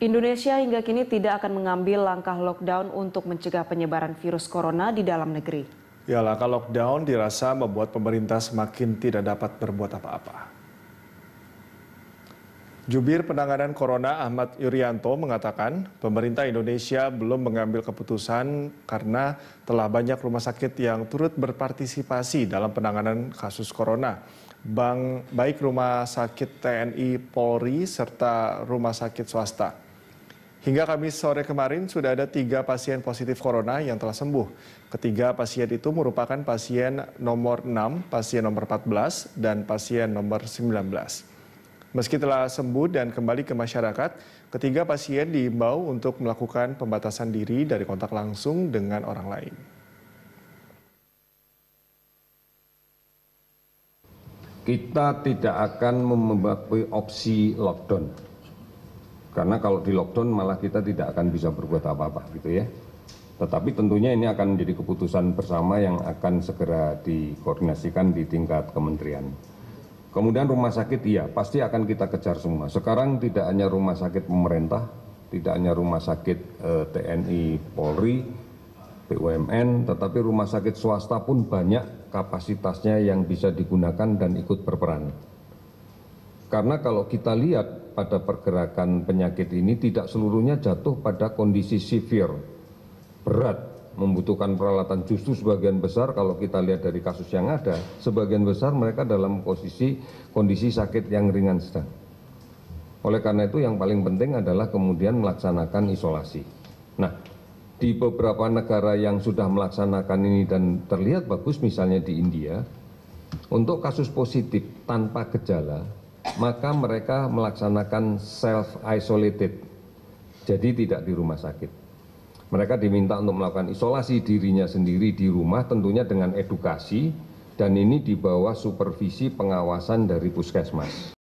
Indonesia hingga kini tidak akan mengambil langkah lockdown untuk mencegah penyebaran virus corona di dalam negeri. Ya, langkah lockdown dirasa membuat pemerintah semakin tidak dapat berbuat apa-apa. Jubir penanganan corona Ahmad Yuryanto mengatakan pemerintah Indonesia belum mengambil keputusan karena telah banyak rumah sakit yang turut berpartisipasi dalam penanganan kasus corona. Bang, baik rumah sakit TNI Polri serta rumah sakit swasta. Hingga Kamis sore kemarin sudah ada tiga pasien positif corona yang telah sembuh. Ketiga pasien itu merupakan pasien nomor 6, pasien nomor 14, dan pasien nomor 19. Meski telah sembuh dan kembali ke masyarakat, ketiga pasien diimbau untuk melakukan pembatasan diri dari kontak langsung dengan orang lain. Kita tidak akan membakui opsi lockdown karena kalau di lockdown malah kita tidak akan bisa berbuat apa-apa gitu ya. Tetapi tentunya ini akan menjadi keputusan bersama yang akan segera dikoordinasikan di tingkat kementerian. Kemudian rumah sakit iya, pasti akan kita kejar semua. Sekarang tidak hanya rumah sakit pemerintah, tidak hanya rumah sakit eh, TNI, Polri, BUMN, tetapi rumah sakit swasta pun banyak kapasitasnya yang bisa digunakan dan ikut berperan karena kalau kita lihat pada pergerakan penyakit ini tidak seluruhnya jatuh pada kondisi severe berat membutuhkan peralatan justru sebagian besar kalau kita lihat dari kasus yang ada sebagian besar mereka dalam posisi kondisi sakit yang ringan sedang oleh karena itu yang paling penting adalah kemudian melaksanakan isolasi nah di beberapa negara yang sudah melaksanakan ini dan terlihat bagus misalnya di India untuk kasus positif tanpa gejala maka mereka melaksanakan self isolated jadi tidak di rumah sakit mereka diminta untuk melakukan isolasi dirinya sendiri di rumah tentunya dengan edukasi dan ini di bawah supervisi pengawasan dari puskesmas